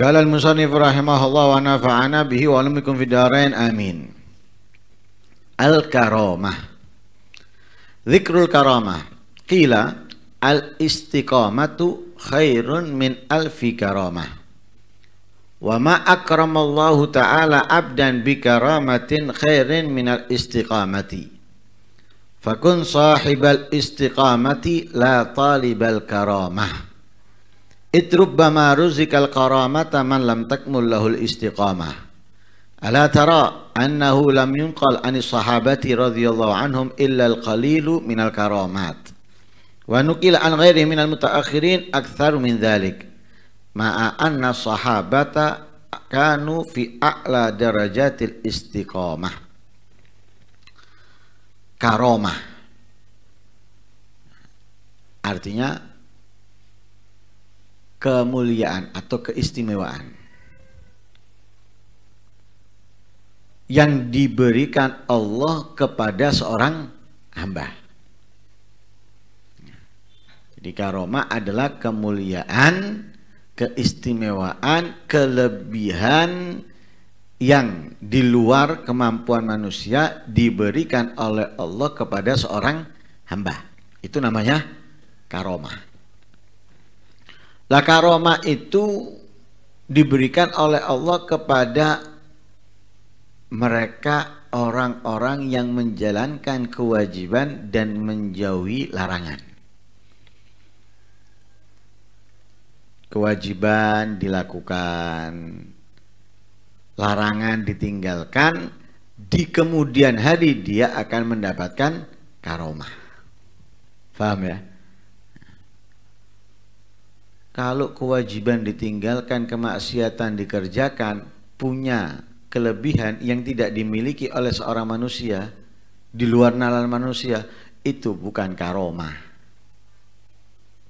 Qala al-musannif rahimahullah wa nafa'ana bihi wa lamikum amin. Al-karamah. Dzikrul karamah. Qila al-istiqamatu khairun min alfi karamah. Wa ma akramallahu ta'ala abdan bi karamatin khairin min al-istiqamati. Fakun sahibal istiqamati la talibal karamah. Itrubbama ruzikal karamata man lam takmul lahul istiqamah. Ala tara annahu lam yunqal anis sahabati radhiyallahu anhum illa al-qalilu minal karamat. Wa nukila an ghairi minal mutaakhirin aktharu min dhalik. Ma'a anna sahabata kanu fi a'la darajatil istiqamah. Karomah. Artinya kemuliaan atau keistimewaan yang diberikan Allah kepada seorang hamba. Jadi karoma adalah kemuliaan, keistimewaan, kelebihan yang di luar kemampuan manusia diberikan oleh Allah kepada seorang hamba. Itu namanya karomah. Lah karomah itu diberikan oleh Allah kepada mereka orang-orang yang menjalankan kewajiban dan menjauhi larangan. Kewajiban dilakukan, larangan ditinggalkan, di kemudian hari dia akan mendapatkan karomah. Faham ya? kalau kewajiban ditinggalkan, kemaksiatan dikerjakan, punya kelebihan yang tidak dimiliki oleh seorang manusia di luar nalar manusia itu bukan karomah.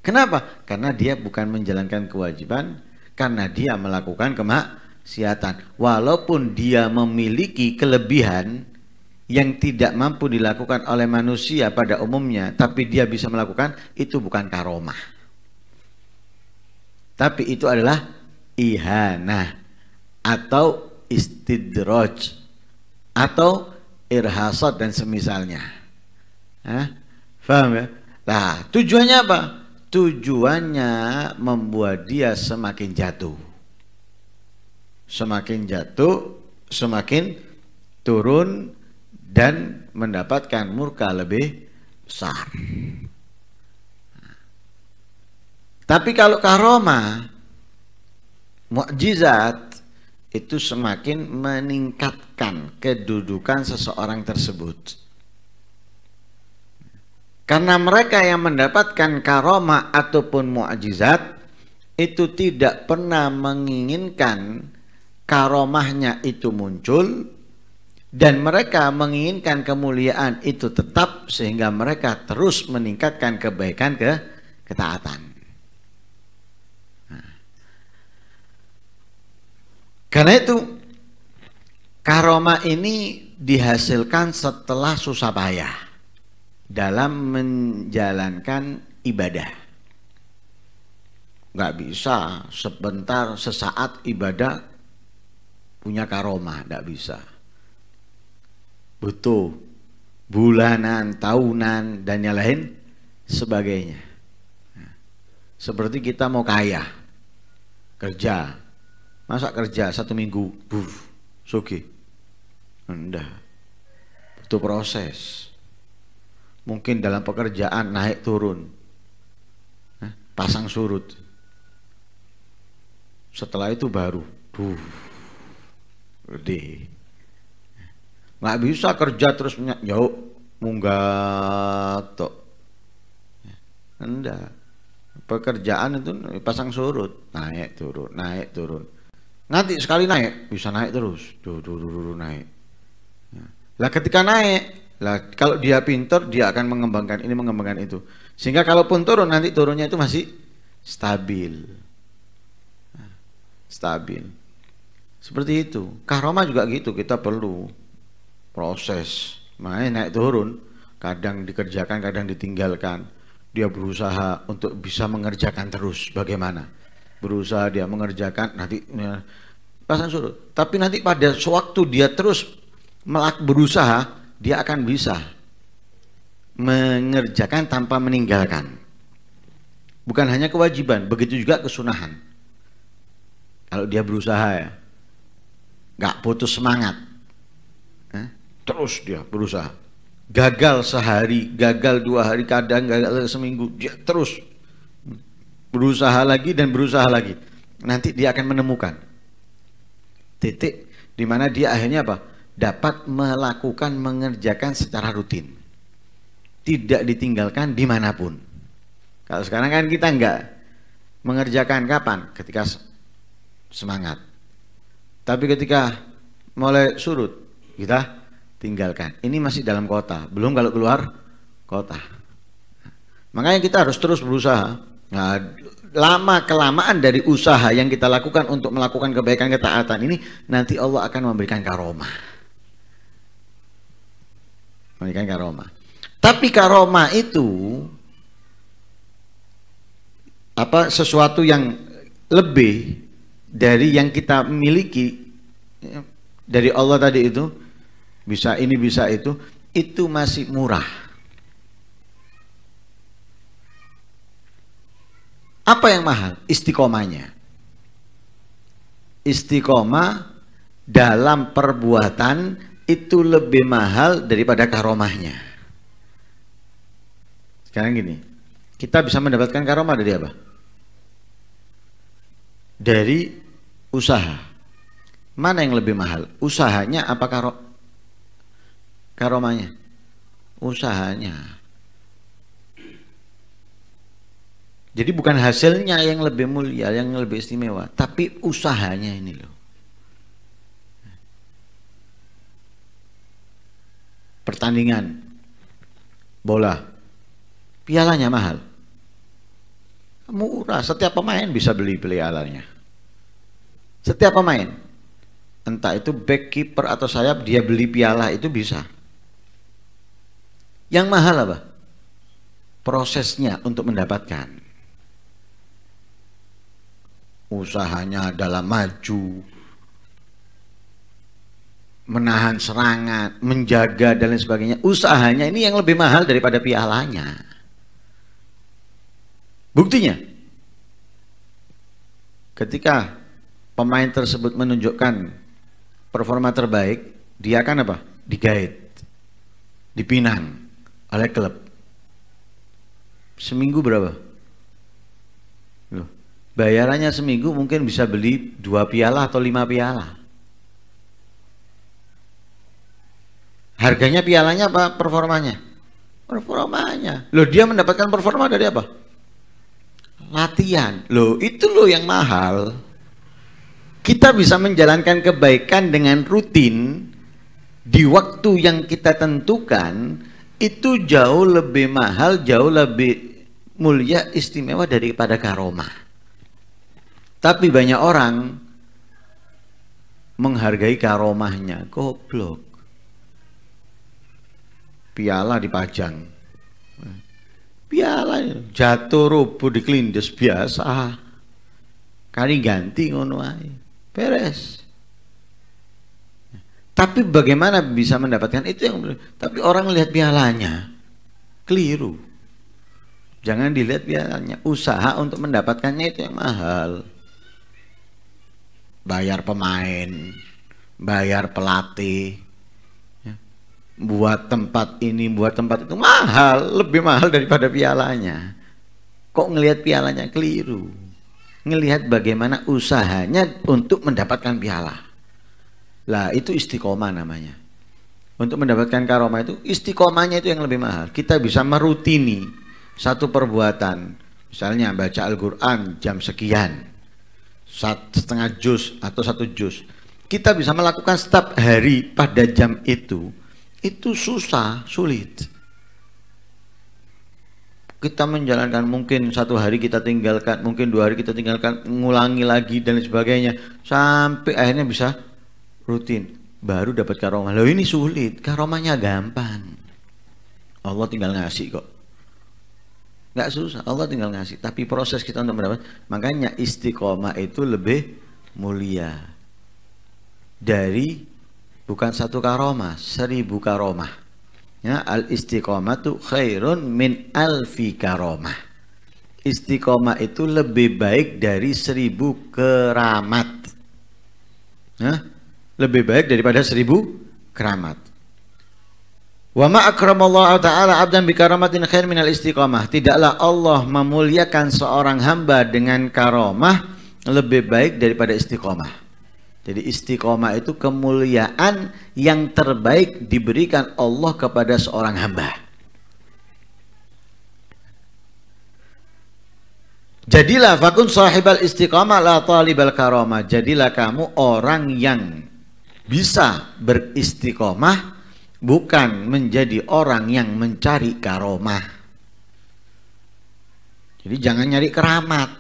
Kenapa? Karena dia bukan menjalankan kewajiban, karena dia melakukan kemaksiatan. Walaupun dia memiliki kelebihan yang tidak mampu dilakukan oleh manusia pada umumnya, tapi dia bisa melakukan itu bukan karomah. Tapi itu adalah ihana atau istidroj atau irhasat dan semisalnya. Hah? Faham ya? Nah, tujuannya apa? Tujuannya membuat dia semakin jatuh. Semakin jatuh, semakin turun dan mendapatkan murka lebih besar. Tapi kalau karoma, mukjizat itu semakin meningkatkan kedudukan seseorang tersebut. Karena mereka yang mendapatkan karoma ataupun mukjizat itu tidak pernah menginginkan karomahnya itu muncul dan mereka menginginkan kemuliaan itu tetap sehingga mereka terus meningkatkan kebaikan ke ketaatan. Karena itu karoma ini dihasilkan setelah susah payah dalam menjalankan ibadah. Gak bisa sebentar sesaat ibadah punya karoma, gak bisa. Butuh bulanan, tahunan, dan yang lain sebagainya. Seperti kita mau kaya, kerja, masa kerja satu minggu buf sugi anda itu proses mungkin dalam pekerjaan naik turun pasang surut setelah itu baru buf gede nggak bisa kerja terus jauh munggat tok anda pekerjaan itu pasang surut naik turun naik turun Nanti sekali naik bisa naik terus, turun naik. Ya. Lah ketika naik, lah kalau dia pintar dia akan mengembangkan ini mengembangkan itu. Sehingga kalaupun turun nanti turunnya itu masih stabil. Ya, stabil. Seperti itu. Karoma juga gitu, kita perlu proses. Makanya naik turun, kadang dikerjakan, kadang ditinggalkan. Dia berusaha untuk bisa mengerjakan terus bagaimana berusaha dia mengerjakan nanti ya, pasang surut. Tapi nanti pada sewaktu dia terus melak berusaha, dia akan bisa mengerjakan tanpa meninggalkan. Bukan hanya kewajiban, begitu juga kesunahan. Kalau dia berusaha ya, nggak putus semangat, eh, terus dia berusaha. Gagal sehari, gagal dua hari, kadang gagal seminggu, dia terus berusaha lagi dan berusaha lagi. Nanti dia akan menemukan titik di mana dia akhirnya apa? dapat melakukan mengerjakan secara rutin. Tidak ditinggalkan dimanapun. Kalau sekarang kan kita nggak mengerjakan kapan? Ketika semangat. Tapi ketika mulai surut, kita tinggalkan. Ini masih dalam kota, belum kalau keluar kota. Makanya kita harus terus berusaha Nah, lama kelamaan dari usaha yang kita lakukan untuk melakukan kebaikan ketaatan ini nanti Allah akan memberikan karoma Memberikan karoma Tapi karoma itu apa sesuatu yang lebih dari yang kita miliki ya, dari Allah tadi itu bisa ini bisa itu itu masih murah Apa yang mahal? Istiqomahnya. Istiqomah dalam perbuatan itu lebih mahal daripada karomahnya. Sekarang gini, kita bisa mendapatkan karomah dari apa? Dari usaha. Mana yang lebih mahal? Usahanya apa karo karomahnya? Usahanya. Jadi bukan hasilnya yang lebih mulia, yang lebih istimewa, tapi usahanya ini loh. Pertandingan bola. Pialanya mahal. Murah, setiap pemain bisa beli pialanya. Setiap pemain. Entah itu back keeper atau sayap dia beli piala itu bisa. Yang mahal apa? Prosesnya untuk mendapatkan usahanya adalah maju, menahan serangan, menjaga dan lain sebagainya. Usahanya ini yang lebih mahal daripada pialanya. Buktinya, ketika pemain tersebut menunjukkan performa terbaik, dia akan apa? Digait, dipinang oleh klub. Seminggu berapa? bayarannya seminggu mungkin bisa beli dua piala atau lima piala harganya pialanya apa performanya performanya loh dia mendapatkan performa dari apa latihan loh itu loh yang mahal kita bisa menjalankan kebaikan dengan rutin di waktu yang kita tentukan itu jauh lebih mahal, jauh lebih mulia, istimewa daripada karomah. Tapi banyak orang menghargai karomahnya, goblok. Piala dipajang. Piala jatuh rubuh di klindes biasa. Kali ganti ngono ae. Beres. Tapi bagaimana bisa mendapatkan itu yang tapi orang lihat pialanya keliru. Jangan dilihat pialanya, usaha untuk mendapatkannya itu yang mahal bayar pemain, bayar pelatih, ya. buat tempat ini, buat tempat itu mahal, lebih mahal daripada pialanya. Kok ngelihat pialanya keliru? Ngelihat bagaimana usahanya untuk mendapatkan piala. Lah itu istiqomah namanya. Untuk mendapatkan karomah itu istiqomahnya itu yang lebih mahal. Kita bisa merutini satu perbuatan. Misalnya baca Al-Quran jam sekian setengah jus atau satu jus kita bisa melakukan setiap hari pada jam itu itu susah sulit kita menjalankan mungkin satu hari kita tinggalkan mungkin dua hari kita tinggalkan ngulangi lagi dan sebagainya sampai akhirnya bisa rutin baru dapat karomah loh ini sulit karomahnya gampang Allah tinggal ngasih kok nggak susah Allah tinggal ngasih tapi proses kita untuk mendapat makanya istiqomah itu lebih mulia dari bukan satu karoma seribu karoma ya al istiqomah tuh khairun min alfi karoma istiqomah itu lebih baik dari seribu keramat ya lebih baik daripada seribu keramat Wa ma akramallahu ta'ala abdan bi karamatin khair minal istiqamah. Tidaklah Allah memuliakan seorang hamba dengan karomah lebih baik daripada istiqamah. Jadi istiqomah itu kemuliaan yang terbaik diberikan Allah kepada seorang hamba. Jadilah fakun sahibal istiqomah la talibal karomah. Jadilah kamu orang yang bisa beristiqomah bukan menjadi orang yang mencari karomah. Jadi jangan nyari keramat.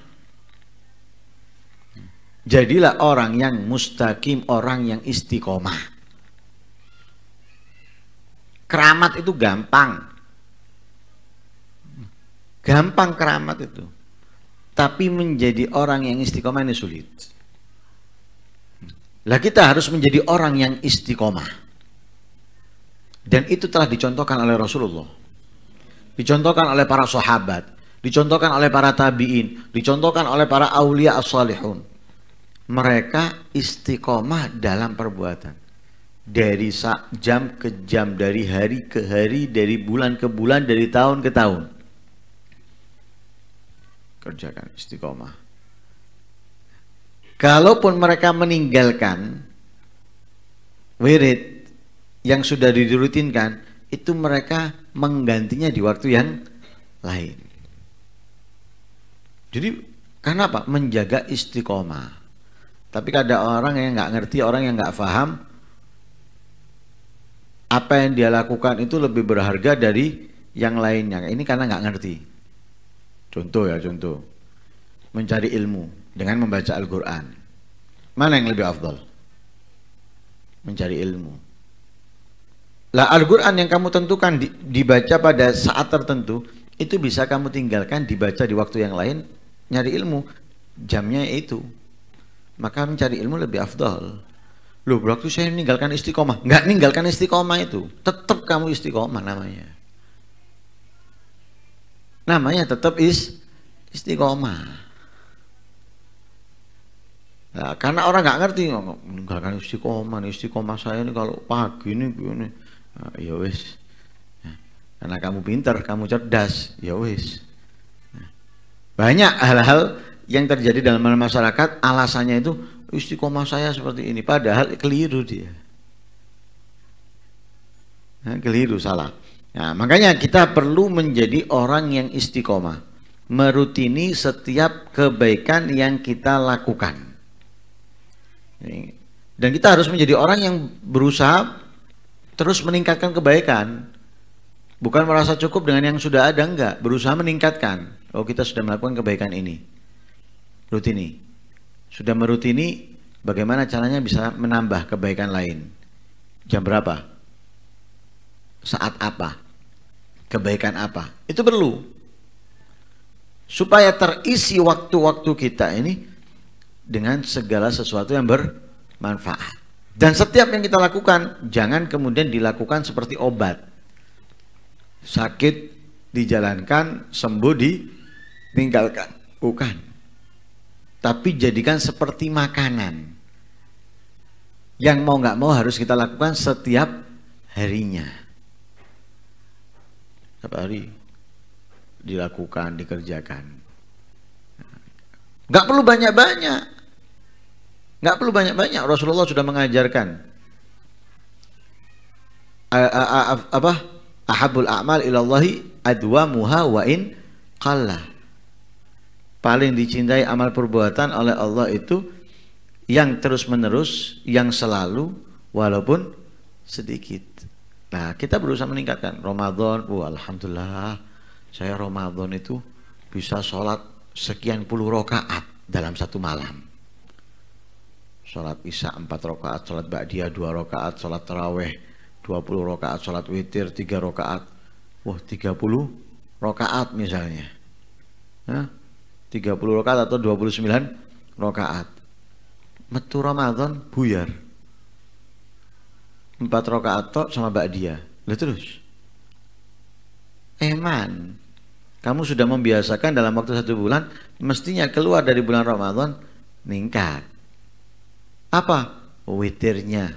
Jadilah orang yang mustaqim, orang yang istiqomah. Keramat itu gampang. Gampang keramat itu. Tapi menjadi orang yang istiqomah ini sulit. Lah kita harus menjadi orang yang istiqomah. Dan itu telah dicontohkan oleh Rasulullah. Dicontohkan oleh para sahabat, dicontohkan oleh para tabi'in, dicontohkan oleh para aulia as-salihun. Mereka istiqomah dalam perbuatan. Dari jam ke jam, dari hari ke hari, dari bulan ke bulan, dari tahun ke tahun. Kerjakan istiqomah. Kalaupun mereka meninggalkan wirid, yang sudah dirutinkan itu mereka menggantinya di waktu yang lain. Jadi karena apa? Menjaga istiqomah. Tapi ada orang yang nggak ngerti, orang yang nggak paham apa yang dia lakukan itu lebih berharga dari yang lainnya. Ini karena nggak ngerti. Contoh ya contoh, mencari ilmu dengan membaca Al-Quran. Mana yang lebih afdol? Mencari ilmu lah Al-Quran yang kamu tentukan dibaca pada saat tertentu, itu bisa kamu tinggalkan dibaca di waktu yang lain, nyari ilmu. Jamnya itu. Maka mencari ilmu lebih afdol. lu berarti saya meninggalkan istiqomah. Nggak meninggalkan istiqomah itu. Tetap kamu istiqomah namanya. Namanya tetap is istiqomah. Nah, karena orang nggak ngerti meninggalkan istiqomah, istiqomah saya ini kalau pagi ini begini Oh, ya wis ya. karena kamu pinter kamu cerdas ya wis ya. banyak hal-hal yang terjadi dalam masyarakat alasannya itu istiqomah saya seperti ini padahal keliru dia nah, keliru salah nah, makanya kita perlu menjadi orang yang istiqomah merutini setiap kebaikan yang kita lakukan. Dan kita harus menjadi orang yang berusaha terus meningkatkan kebaikan. Bukan merasa cukup dengan yang sudah ada, enggak. Berusaha meningkatkan. Oh kita sudah melakukan kebaikan ini. Rutini. Sudah merutini, bagaimana caranya bisa menambah kebaikan lain. Jam berapa? Saat apa? Kebaikan apa? Itu perlu. Supaya terisi waktu-waktu kita ini dengan segala sesuatu yang bermanfaat. Dan setiap yang kita lakukan, jangan kemudian dilakukan seperti obat. Sakit dijalankan, sembuh ditinggalkan. Bukan. Tapi jadikan seperti makanan. Yang mau nggak mau harus kita lakukan setiap harinya. Setiap hari dilakukan, dikerjakan. Nggak perlu banyak-banyak Nggak perlu banyak-banyak. Rasulullah sudah mengajarkan. Apa? Ahabul a'mal ilallahi adwa muha wa in qalla. Paling dicintai amal perbuatan oleh Allah itu yang terus-menerus, yang selalu, walaupun sedikit. Nah, kita berusaha meningkatkan. Ramadan, oh, Alhamdulillah, saya Ramadan itu bisa sholat sekian puluh rokaat dalam satu malam sholat isya 4 rakaat, sholat ba'diyah 2 rakaat, sholat dua puluh rakaat, sholat witir tiga rakaat, wah tiga puluh rakaat misalnya. tiga puluh rakaat atau dua puluh sembilan rakaat. Metu Ramadan buyar. empat rakaat tok sama ba'diyah. Lalu terus. Eman, kamu sudah membiasakan dalam waktu satu bulan, mestinya keluar dari bulan Ramadan meningkat. Apa? Witirnya.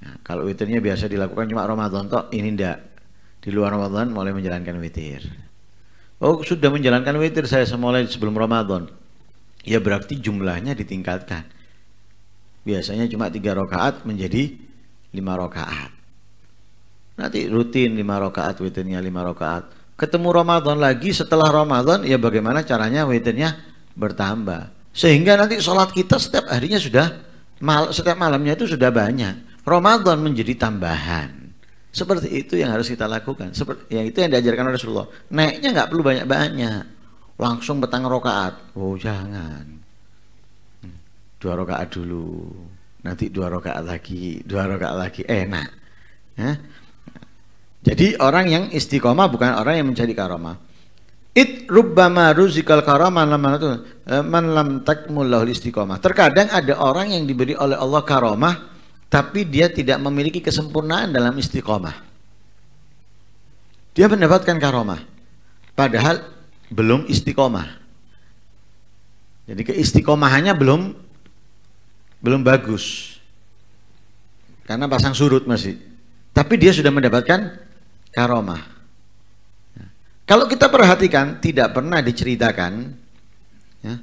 Nah, kalau witirnya biasa dilakukan cuma Ramadan toh ini ndak. Di luar Ramadan mulai menjalankan witir. Oh, sudah menjalankan witir saya semula sebelum Ramadan. Ya berarti jumlahnya ditingkatkan. Biasanya cuma tiga rakaat menjadi lima rakaat. Nanti rutin lima rakaat witirnya lima rakaat. Ketemu Ramadan lagi setelah Ramadan ya bagaimana caranya witirnya bertambah. Sehingga nanti sholat kita setiap harinya sudah mal, setiap malamnya itu sudah banyak. Ramadan menjadi tambahan. Seperti itu yang harus kita lakukan. Seperti yang itu yang diajarkan oleh Rasulullah. Naiknya nggak perlu banyak-banyak. Langsung petang rokaat. Oh jangan. Hmm. Dua rokaat dulu. Nanti dua rokaat lagi, dua rokaat lagi. Enak. Eh, nah. Jadi orang yang istiqomah bukan orang yang mencari karomah. It rubbama ruzikal lam eh, man lam takmullahu istiqomah. Terkadang ada orang yang diberi oleh Allah karamah tapi dia tidak memiliki kesempurnaan dalam istiqomah. Dia mendapatkan karamah padahal belum istiqomah. Jadi keistiqomahannya belum belum bagus. Karena pasang surut masih. Tapi dia sudah mendapatkan karomah. Kalau kita perhatikan, tidak pernah diceritakan ya,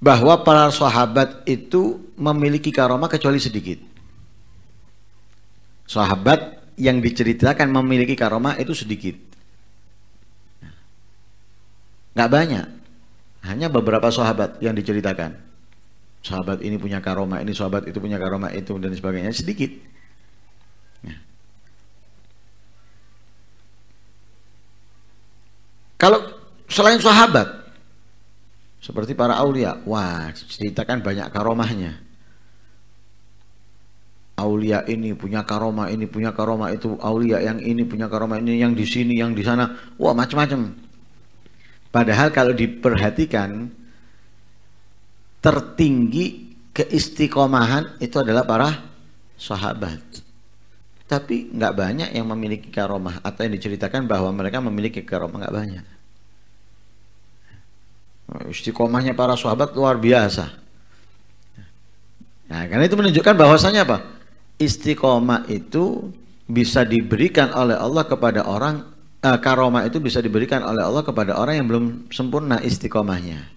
bahwa para sahabat itu memiliki karoma kecuali sedikit. Sahabat yang diceritakan memiliki karoma itu sedikit. Nggak banyak. Hanya beberapa sahabat yang diceritakan. Sahabat ini punya karoma, ini sahabat itu punya karoma, itu dan sebagainya sedikit. Kalau selain sahabat seperti para aulia, wah ceritakan banyak karomahnya. Aulia ini punya karomah, ini punya karomah itu aulia yang ini punya karomah ini yang di sini yang di sana, wah macam-macam. Padahal kalau diperhatikan tertinggi keistiqomahan itu adalah para sahabat. Tapi nggak banyak yang memiliki karomah atau yang diceritakan bahwa mereka memiliki karomah nggak banyak. Istiqomahnya para sahabat luar biasa. Nah, karena itu menunjukkan bahwasanya apa? Istiqomah itu bisa diberikan oleh Allah kepada orang eh, karomah itu bisa diberikan oleh Allah kepada orang yang belum sempurna istiqomahnya.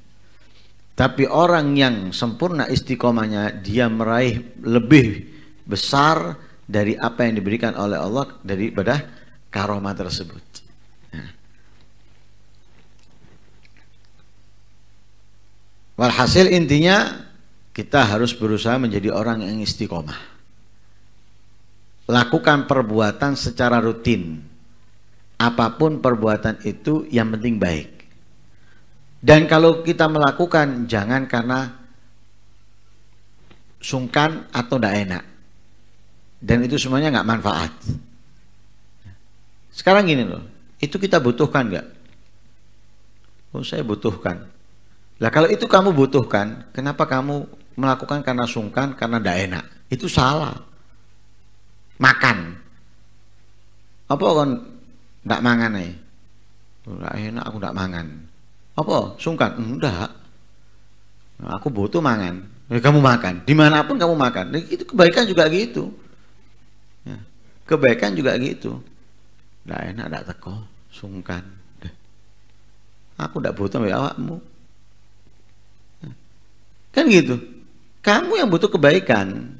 Tapi orang yang sempurna istiqomahnya dia meraih lebih besar dari apa yang diberikan oleh Allah daripada karoma tersebut. Nah. Walhasil intinya kita harus berusaha menjadi orang yang istiqomah. Lakukan perbuatan secara rutin. Apapun perbuatan itu yang penting baik. Dan kalau kita melakukan jangan karena sungkan atau tidak enak dan itu semuanya nggak manfaat. Sekarang gini loh, itu kita butuhkan nggak? Oh saya butuhkan. Lah kalau itu kamu butuhkan, kenapa kamu melakukan karena sungkan, karena tidak enak? Itu salah. Makan. Apa kan tidak mangan nih? Oh, tidak enak aku tidak mangan. Apa? Sungkan? Enggak. aku butuh mangan. Ya, kamu makan. Dimanapun kamu makan. Nah, itu kebaikan juga gitu. Kebaikan juga gitu. Ndak enak, ndak teko, sungkan. Aku ndak butuh ya awakmu. Kan gitu. Kamu yang butuh kebaikan.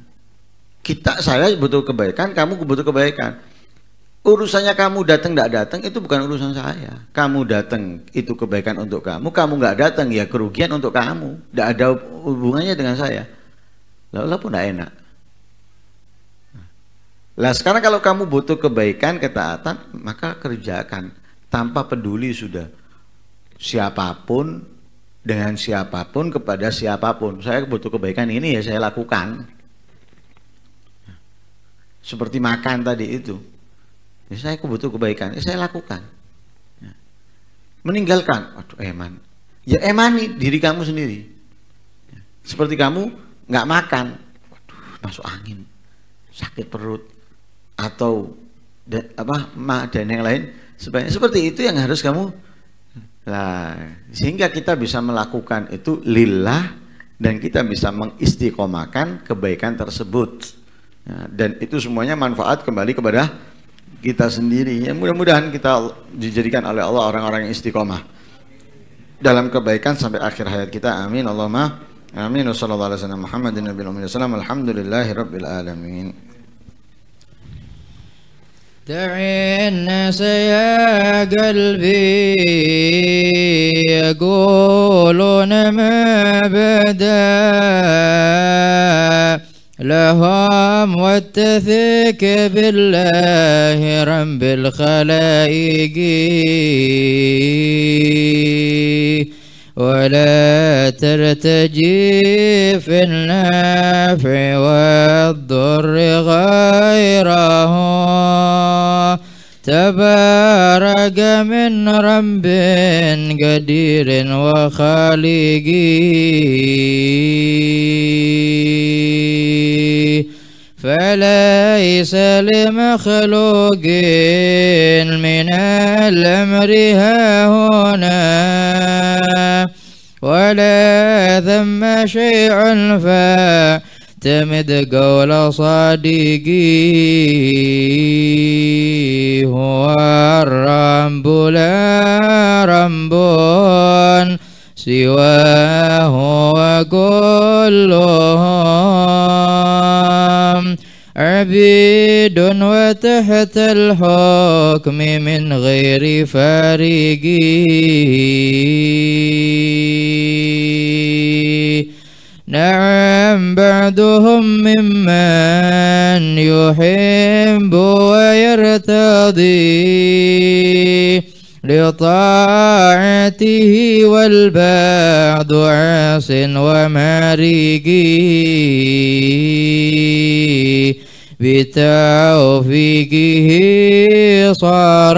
Kita, saya butuh kebaikan, kamu butuh kebaikan. Urusannya kamu datang nggak datang itu bukan urusan saya. Kamu datang itu kebaikan untuk kamu, kamu nggak datang ya kerugian untuk kamu. Nggak ada hubungannya dengan saya. Lalu pun nggak enak. Lah sekarang kalau kamu butuh kebaikan, ketaatan, maka kerjakan tanpa peduli sudah siapapun dengan siapapun kepada siapapun. Saya butuh kebaikan ini ya saya lakukan. Seperti makan tadi itu. Ya, saya butuh kebaikan, ya saya lakukan. Ya. Meninggalkan, aduh eman. Ya emani diri kamu sendiri. Ya. Seperti kamu nggak makan, masuk angin, sakit perut, atau da, apa ma dan yang lain supaya seperti itu yang harus kamu lah sehingga kita bisa melakukan itu lillah dan kita bisa mengistiqomahkan kebaikan tersebut nah, dan itu semuanya manfaat kembali kepada kita sendiri yang mudah-mudahan kita dijadikan oleh Allah orang-orang yang istiqomah dalam kebaikan sampai akhir hayat kita amin Allahumma amin wassalamualaikum alaihi wasallam دعي الناس يا قلبي يقولون ما بدا لهم واتثق بالله رب الخلائق ولا ترتجي في النفع والضر غيره تبارك من رب قدير وخالقين فليس لمخلوق من الأمر هاهنا ولا ثم شيء فاعتمد قول صديقي هو الرب لا رب سواه وكلهم عبيد وتحت الحكم من غير فارق نعم بعدهم ممن يحب ويرتضي لطاعته والبعد عاص ومارقي بتوفيقه صار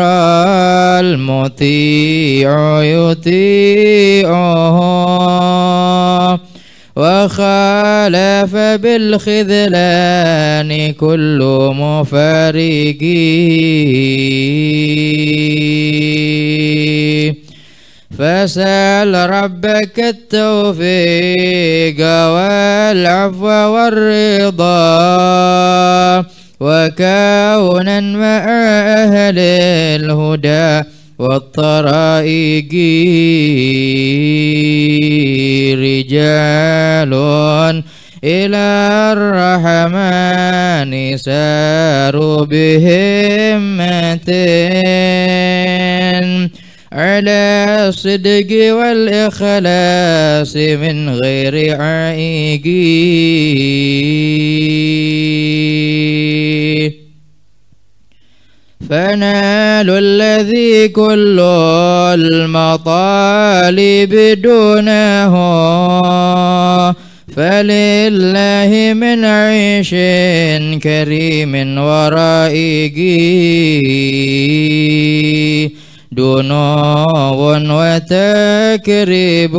المطيع يطيعهم وخالف بالخذلان كل مفارق فسأل ربك التوفيق والعفو والرضا وكونا مع أهل الهدى والطرائق رجال إلى الرحمن ساروا بهمة على الصدق والإخلاص من غير عائقين فنال الذي كل المطالب دونه فلله من عيش كريم ورائق دنو وتكريب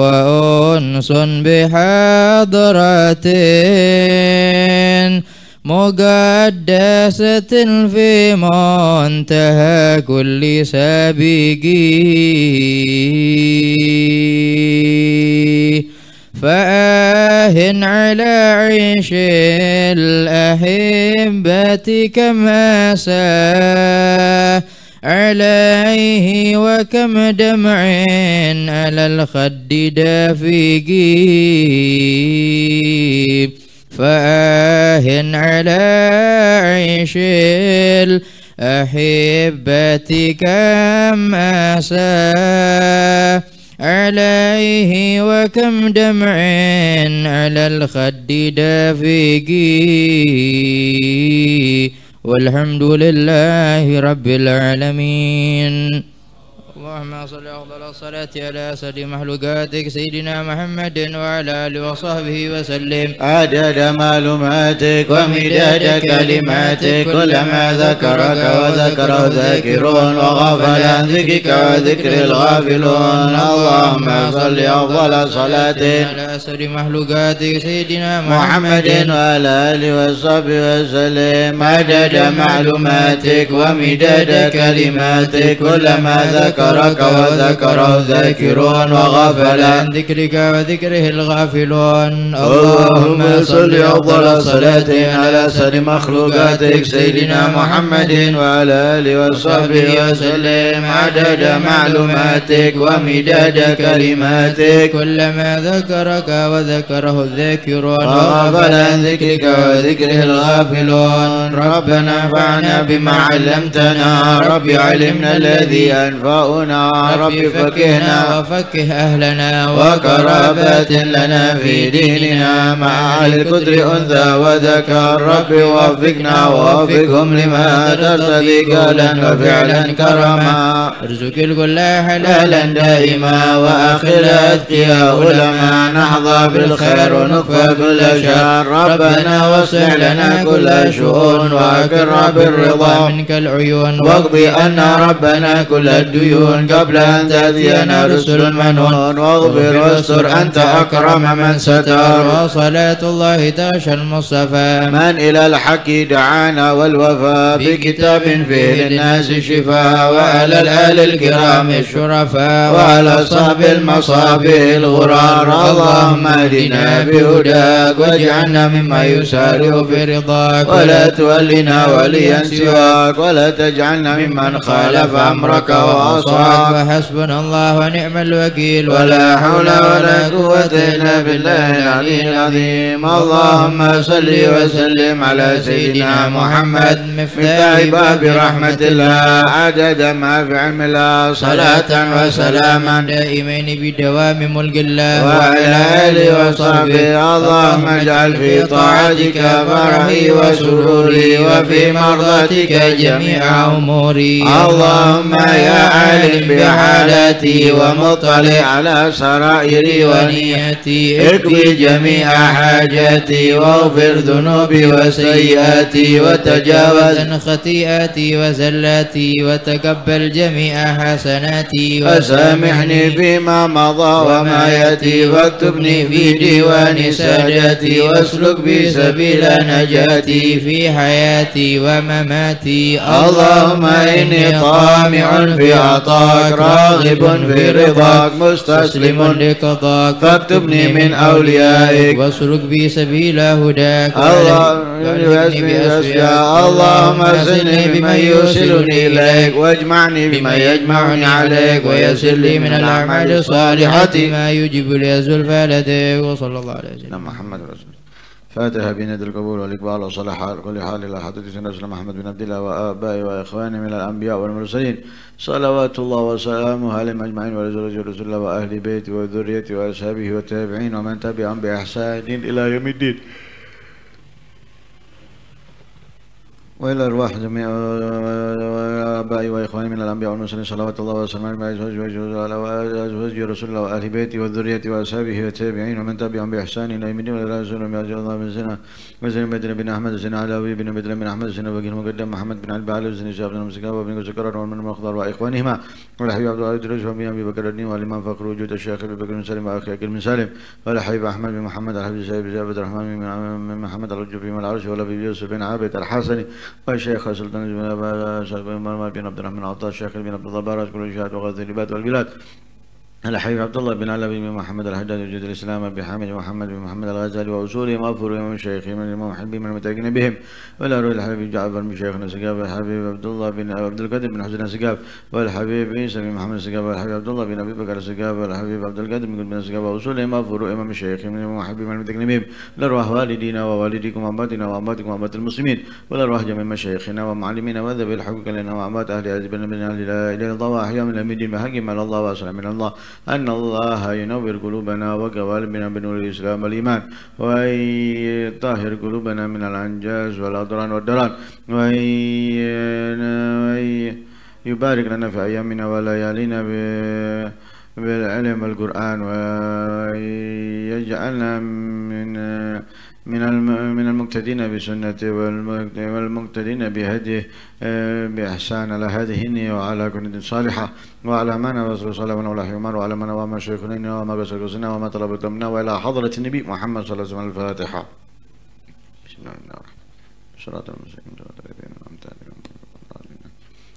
وأنس بحضرة مقدسة في منتهى كل سابقي فآهن على عيش الأحبة كما ساه عليه وكم دمع على الخد دافقي فآهن على عيش الأحبة كم أسى عليه وكم دمع على الخد دافقي والحمد لله رب العالمين اللهم صل أفضل الصلاة على أسد مخلوقاتك سيدنا محمد وعلى آله وصحبه وسلم عدد معلوماتك ومداد كلماتك كلما ذكرك وذكره ذاكرون وغفل عن ذكرك وذكر الغافلون اللهم صل أفضل الصلاه على أسد مخلوقاتك سيدنا محمد وعلى آله وصحبه وسلم عدد معلوماتك ومداد كلماتك كلما ذكرك ذكرك وذكر الذاكرون وغفل عن ذكرك وذكره الغافلون اللهم صل أفضل صلاة على سر مخلوقاتك سيدنا محمد وعلى آله وصحبه وسلم عدد معلوماتك ومداد كلماتك كلما ذكرك وذكره الذاكرون وغفل عن ذكرك وذكره الغافلون ربنا فعنا بما علمتنا رب علمنا الذي أنفعنا ربي رب وفكه أهلنا وقرابة لنا في ديننا مع القدر أنثى وذكر رب وفقنا ووفقهم لما ترتضي قولا وفعلا كرما ارزق الكل حلالا دائما وآخر أذكياء لما نحظى بالخير ونكفى كل شر ربنا وسع لنا كل شؤون وأكرم بالرضا منك العيون واقضي أن ربنا كل الديون قبل أن تأتينا رسل منون واغفر واستر أنت أكرم من ستر وصلاة الله داش المصطفى من إلى الحق دعانا والوفاء بكتاب فيه للناس شفاء وعلى الآل الكرام الشرفاء وعلى صحب المصابيح الغرار اللهم اهدنا بهداك واجعلنا مما يسارع في رضاك ولا تولنا وليا سواك ولا تجعلنا ممن خالف أمرك وأصابك الحق وحسبنا الله ونعم الوكيل ولا حول ولا قوة إلا بالله العلي العظيم اللهم صل وسلم على سيدنا محمد مفتاح باب رحمة الله عدد ما في علم الله صلاة وسلاما دائمين بدوام ملك الله وعلى آله وصحبه اللهم اجعل في طاعتك فرحي وسروري وفي مرضاتك جميع أموري اللهم يا علي علم بحالتي ومطلع على سرائري ونيتي اكوي جميع حاجاتي واغفر ذنوبي وسيئاتي وتجاوز خطيئاتي وزلاتي وتقبل جميع حسناتي وسامحني فيما مضى وما ياتي واكتبني في ديوان ساجاتي واسلك بي سبيل نجاتي في حياتي ومماتي اللهم اني طامع في عطائي رضاك راغب في رضاك مستسلم لقضاك فاكتبني من أوليائك واسلك بي سبيل هداك اللهم زدني بمن يوصلني إليك واجمعني بما يجمعني عليك ويسر لي من الأعمال الصالحة ما يجب لي الزلفى لديك وصلى الله عليه وسلم محمد رسول الله فاتح بند القبول والإقبال وصلاح كل حال إلى حضرة سيدنا محمد بن عبد الله وآبائه وإخوانه من الأنبياء والمرسلين صلوات الله وسلامه عليهم أجمعين ولزوج رسول الله وأهل بيته وذريته وأصحابه والتابعين ومن تبعهم بإحسان إلى يوم الدين وإلى أرواح جميع وابائي وإخواني من الأنبياء والمرسلين صلوات الله وسلامه على أزواج رسول الله وأهل بيته وذريته وأصحابه والتابعين ومن تبعهم بإحسان إلى يمين ولا يزول من أجل الله من زنا وزن بدر بن أحمد زين علوي بن بدر بن أحمد زين وقيل مقدم محمد بن علب علي وزين جابر بن مسكاب وابن زكرر ومن مخضر وإخوانهما والحبيب عبد الله درج وأبي أبي بكر الدين والإمام فخر وجود الشيخ أبي بكر بن سالم وأخي أكل بن سالم والحبيب أحمد بن محمد الحبيب سعيد بن عبد الرحمن بن محمد الرجل من العرش والأبي يوسف بن عابد الحسني والشيخ سلطان بن بن عبد الرحمن عطاء الشيخ بن عبد الله بارك كل الجهات وغزل البلاد والبلاد الحبيب عبد الله بن علي بن محمد الحجاج وجد الاسلام بحامد محمد بن محمد الغزالي واصولهم افر امام شيخهم الامام حبيب من المتاكين بهم ولا روي الحبيب جعفر بن شيخنا سقاف الحبيب عبد الله بن عبد القادر بن حسن سقاف والحبيب عيسى بن محمد سقاف والحبيب عبد الله بن ابي بكر سقاف والحبيب عبد القادر بن بن سقاف واصوله مغفور امام شيخهم الامام حبيب من المتاكين بهم لارواح والدينا ووالديكم واماتنا واماتكم وامات المسلمين والارواح جميع مشايخنا ومعلمينا وذوي الحقوق لنا وامات اهل هذه بن اهل لا اله الا الله واحيا من الامين بحق من الله واسلم من الله أن الله ينور قلوبنا وقوالبنا بنور الإسلام والإيمان وأن يطهر قلوبنا من الأنجاز والأضران والدران وأن يبارك لنا في أيامنا وليالينا بالعلم والقرآن ويجعلنا من من من المقتدين بسنته والمقتدين بهديه آه، بإحسان على هديهن وعلى كل صالحة وعلى من رسول صلى الله عليه وسلم وعلى من وما شيخنا وما بسكسنا وما طلبت منا وإلى حضرة النبي محمد صلى الله عليه وسلم الفاتحة بسم الله الرحمن الرحيم صراط المستقيم صراط الذين أنعمت عليهم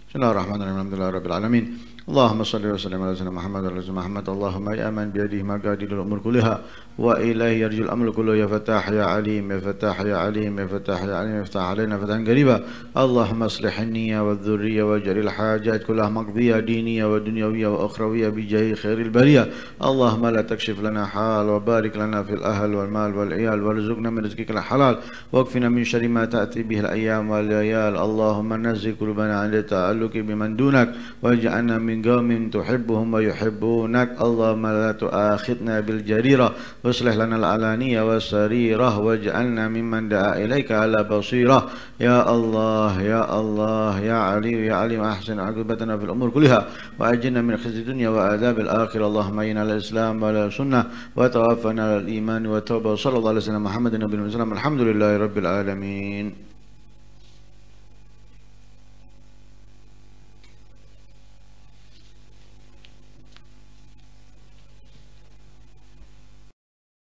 بسم الله الرحمن الرحيم الحمد لله رب العالمين اللهم صل وسلم على سيدنا محمد وعلى سيدنا محمد اللهم يا من بيده مقادير الامور كلها وإليه يرجو الأمر كله يا فتاح يا عليم يا فتاح يا عليم يا فتاح يا عليم افتح علينا فتحا قريبا اللهم اصلح النية والذرية واجعل الحاجات كلها مقضية دينية ودنيوية وأخروية بجاه خير البرية اللهم لا تكشف لنا حال وبارك لنا في الأهل والمال والعيال وارزقنا من رزقك الحلال واكفنا من شر ما تأتي به الأيام والليال اللهم نزل قلوبنا عند التعلق بمن دونك واجعلنا من قوم تحبهم ويحبونك اللهم لا تؤاخذنا بالجريرة واصلح لنا العلانية والسريرة واجعلنا ممن دعا إليك على بصيرة يا الله يا الله يا علي يا علي أحسن عاقبتنا في الأمور كلها وأجلنا من خزي الدنيا وعذاب الآخرة اللهم إنا الإسلام وعلى السنة وتوفنا على الإيمان والتوبة صلى الله عليه وسلم محمد النبي وسلم الحمد لله رب العالمين